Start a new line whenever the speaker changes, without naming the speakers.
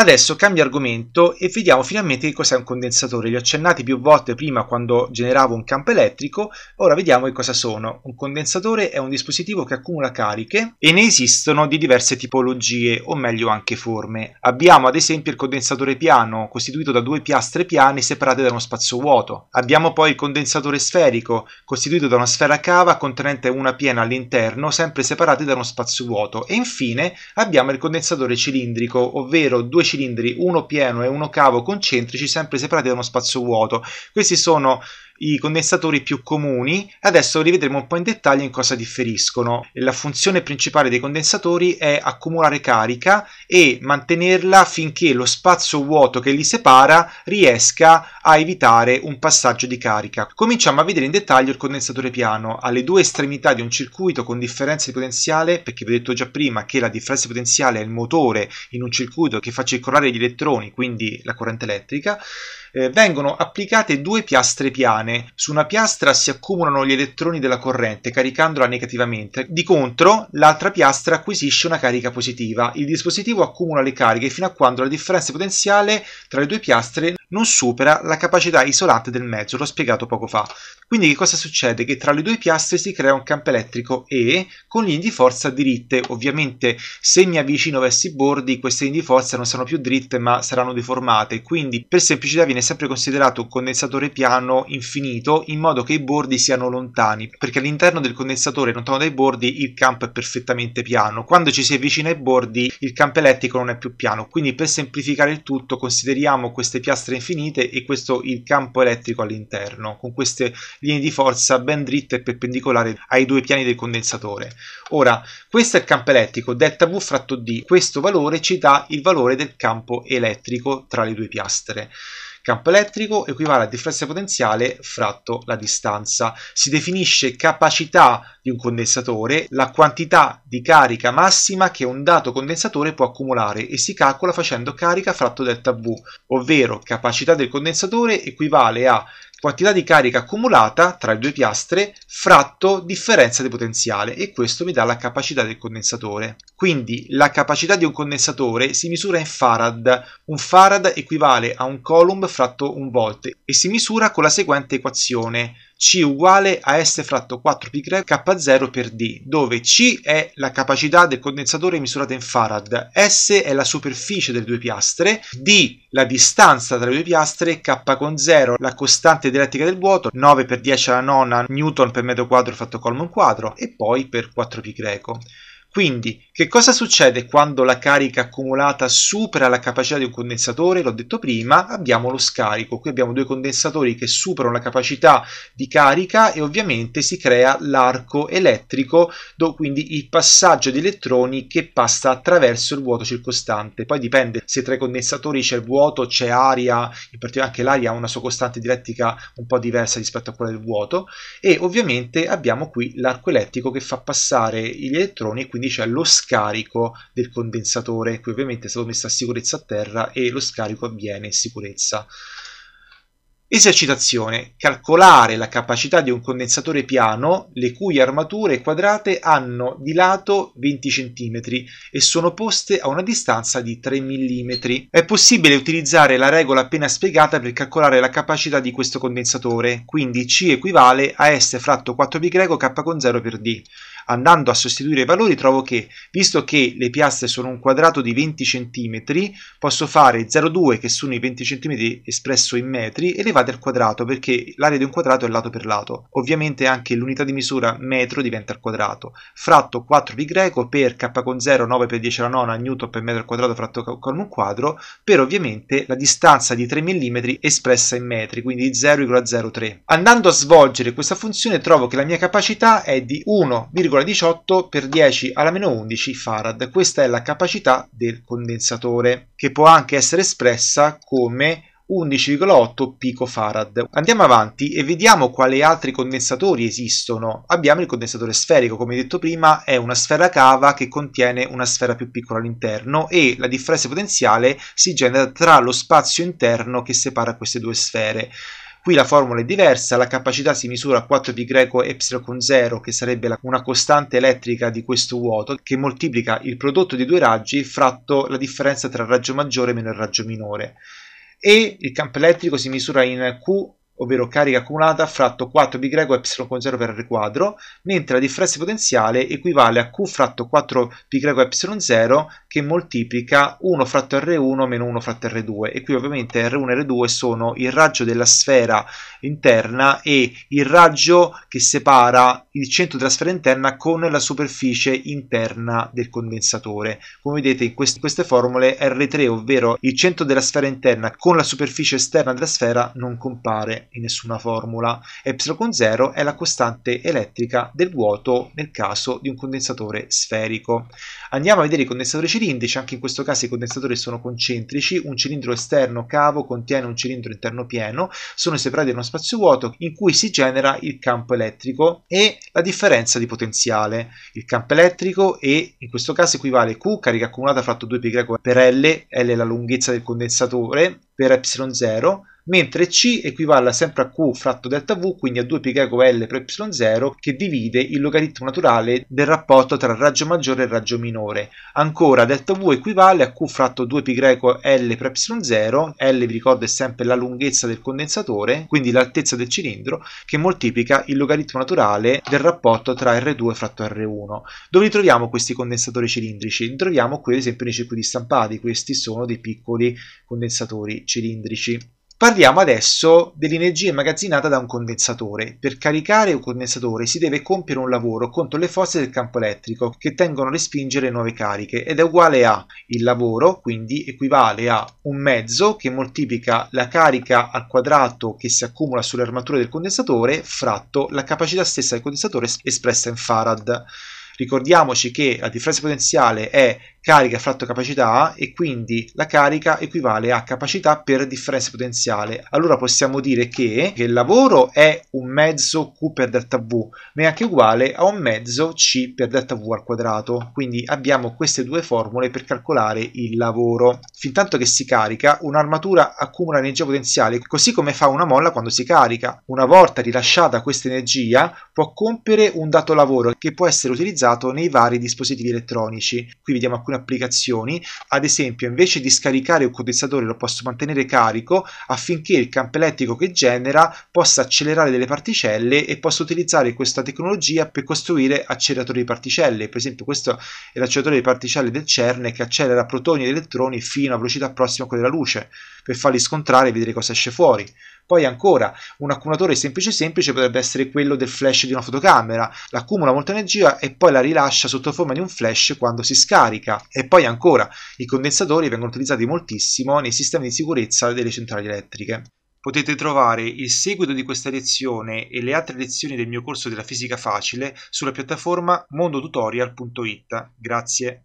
Adesso cambio argomento e vediamo finalmente che cos'è un condensatore. Li ho accennati più volte prima quando generavo un campo elettrico, ora vediamo che cosa sono. Un condensatore è un dispositivo che accumula cariche e ne esistono di diverse tipologie, o meglio anche forme. Abbiamo ad esempio il condensatore piano, costituito da due piastre piane separate da uno spazio vuoto. Abbiamo poi il condensatore sferico, costituito da una sfera cava contenente una piena all'interno, sempre separate da uno spazio vuoto. E infine abbiamo il condensatore cilindrico, ovvero due cilindri, uno pieno e uno cavo concentrici sempre separati da uno spazio vuoto. Questi sono i condensatori più comuni. Adesso li vedremo un po' in dettaglio in cosa differiscono. La funzione principale dei condensatori è accumulare carica e mantenerla finché lo spazio vuoto che li separa riesca a evitare un passaggio di carica. Cominciamo a vedere in dettaglio il condensatore piano. Alle due estremità di un circuito con differenza di potenziale, perché vi ho detto già prima che la differenza di potenziale è il motore in un circuito che fa circolare gli elettroni, quindi la corrente elettrica, eh, vengono applicate due piastre piane plane, su una piastra si accumulano gli elettroni della corrente caricandola negativamente. Di contro, l'altra piastra acquisisce una carica positiva. Il dispositivo accumula le cariche fino a quando la differenza potenziale tra le due piastre non supera la capacità isolante del mezzo, l'ho spiegato poco fa. Quindi che cosa succede? Che tra le due piastre si crea un campo elettrico E con linee di forza diritte. Ovviamente se mi avvicino verso i bordi queste linee di forza non saranno più dritte ma saranno deformate, quindi per semplicità viene sempre considerato un condensatore piano infinito in modo che i bordi siano lontani, perché all'interno del condensatore lontano dai bordi il campo è perfettamente piano. Quando ci si avvicina ai bordi il campo elettrico non è più piano, quindi per semplificare il tutto consideriamo queste piastre infinite e questo il campo elettrico all'interno, con queste linee di forza ben dritte e perpendicolari ai due piani del condensatore. Ora, questo è il campo elettrico, ΔV fratto D, questo valore ci dà il valore del campo elettrico tra le due piastre. Campo elettrico equivale a differenza potenziale fratto la distanza. Si definisce capacità di un condensatore la quantità di carica massima che un dato condensatore può accumulare e si calcola facendo carica fratto delta V, ovvero capacità del condensatore equivale a quantità di carica accumulata tra le due piastre fratto differenza di potenziale e questo mi dà la capacità del condensatore. Quindi la capacità di un condensatore si misura in farad. Un farad equivale a un coulomb fratto un volt e si misura con la seguente equazione. C uguale a S fratto 4π K0 per D, dove C è la capacità del condensatore misurata in farad, S è la superficie delle due piastre, D la distanza tra le due piastre, K con 0 la costante dialettica del vuoto, 9 per 10 alla nona Newton per metro quadro fratto colmo quadro e poi per 4π. Quindi, che cosa succede quando la carica accumulata supera la capacità di un condensatore? L'ho detto prima, abbiamo lo scarico. Qui abbiamo due condensatori che superano la capacità di carica e ovviamente si crea l'arco elettrico, quindi il passaggio di elettroni che passa attraverso il vuoto circostante. Poi dipende se tra i condensatori c'è vuoto, c'è aria, in particolare anche l'aria ha una sua costante dialettica un po' diversa rispetto a quella del vuoto e ovviamente abbiamo qui l'arco elettrico che fa passare gli elettroni quindi c'è lo scarico del condensatore qui ovviamente è stato messo a sicurezza a terra e lo scarico avviene in sicurezza. Esercitazione. Calcolare la capacità di un condensatore piano le cui armature quadrate hanno di lato 20 cm e sono poste a una distanza di 3 mm. È possibile utilizzare la regola appena spiegata per calcolare la capacità di questo condensatore, quindi C equivale a S fratto 4π K con 0 per D andando a sostituire i valori trovo che, visto che le piastre sono un quadrato di 20 cm, posso fare 0,2 che sono i 20 cm espresso in metri elevati al quadrato perché l'area di un quadrato è lato per lato. Ovviamente anche l'unità di misura metro diventa al quadrato. Fratto 4 di greco per k con 0, 9 per 10 alla nona, newton per metro al quadrato fratto con un quadro, per ovviamente la distanza di 3 mm espressa in metri, quindi 0,03. Andando a svolgere questa funzione trovo che la mia capacità è di 1,03 18 per 10 alla meno 11 farad. Questa è la capacità del condensatore, che può anche essere espressa come 11,8 picofarad. Andiamo avanti e vediamo quali altri condensatori esistono. Abbiamo il condensatore sferico, come detto prima, è una sfera cava che contiene una sfera più piccola all'interno e la differenza potenziale si genera tra lo spazio interno che separa queste due sfere. Qui la formula è diversa, la capacità si misura a 4π epsilon 0 che sarebbe la, una costante elettrica di questo vuoto che moltiplica il prodotto di due raggi fratto la differenza tra il raggio maggiore meno il raggio minore e il campo elettrico si misura in Q ovvero carica accumulata fratto 4π e con 0 per r quadro, mentre la differenza potenziale equivale a q fratto 4π epsilon 0 che moltiplica 1 fratto r1 meno 1 fratto r2 e qui ovviamente r1 e r2 sono il raggio della sfera interna e il raggio che separa il centro della sfera interna con la superficie interna del condensatore. Come vedete in quest queste formule r3, ovvero il centro della sfera interna con la superficie esterna della sfera, non compare in nessuna formula. ε0 è la costante elettrica del vuoto nel caso di un condensatore sferico. Andiamo a vedere i condensatori cilindrici, anche in questo caso i condensatori sono concentrici, un cilindro esterno cavo contiene un cilindro interno pieno, sono separati da uno spazio vuoto in cui si genera il campo elettrico e la differenza di potenziale. Il campo elettrico e in questo caso equivale Q carica accumulata fratto 2π per L, L è la lunghezza del condensatore, per ε0 mentre C equivale sempre a Q fratto delta V, quindi a 2 π L per ε0, che divide il logaritmo naturale del rapporto tra raggio maggiore e raggio minore. Ancora, delta V equivale a Q fratto 2 π L per ε0, L vi ricordo è sempre la lunghezza del condensatore, quindi l'altezza del cilindro, che moltiplica il logaritmo naturale del rapporto tra R2 fratto R1. Dove li troviamo questi condensatori cilindrici? Li troviamo qui ad esempio nei circuiti stampati, questi sono dei piccoli condensatori cilindrici. Parliamo adesso dell'energia immagazzinata da un condensatore. Per caricare un condensatore si deve compiere un lavoro contro le forze del campo elettrico che tengono a respingere nuove cariche ed è uguale a il lavoro, quindi equivale a un mezzo che moltiplica la carica al quadrato che si accumula sulle armature del condensatore fratto la capacità stessa del condensatore espressa in farad. Ricordiamoci che la differenza potenziale è carica fratto capacità e quindi la carica equivale a capacità per differenza potenziale. Allora possiamo dire che, che il lavoro è un mezzo Q per delta V, ma è anche uguale a un mezzo C per delta V al quadrato. Quindi abbiamo queste due formule per calcolare il lavoro. Fin tanto che si carica, un'armatura accumula energia potenziale, così come fa una molla quando si carica. Una volta rilasciata questa energia, può compiere un dato lavoro che può essere utilizzato nei vari dispositivi elettronici. Qui vediamo alcune applicazioni, ad esempio invece di scaricare un condensatore lo posso mantenere carico affinché il campo elettrico che genera possa accelerare delle particelle e posso utilizzare questa tecnologia per costruire acceleratori di particelle. Per esempio, questo è l'acceleratore di particelle del CERN che accelera protoni ed elettroni fino a velocità prossima a quella della luce per farli scontrare e vedere cosa esce fuori. Poi ancora, un accumulatore semplice semplice potrebbe essere quello del flash di una fotocamera, l'accumula molta energia e poi la rilascia sotto forma di un flash quando si scarica. E poi ancora, i condensatori vengono utilizzati moltissimo nei sistemi di sicurezza delle centrali elettriche. Potete trovare il seguito di questa lezione e le altre lezioni del mio corso della fisica facile sulla piattaforma mondotutorial.it. Grazie.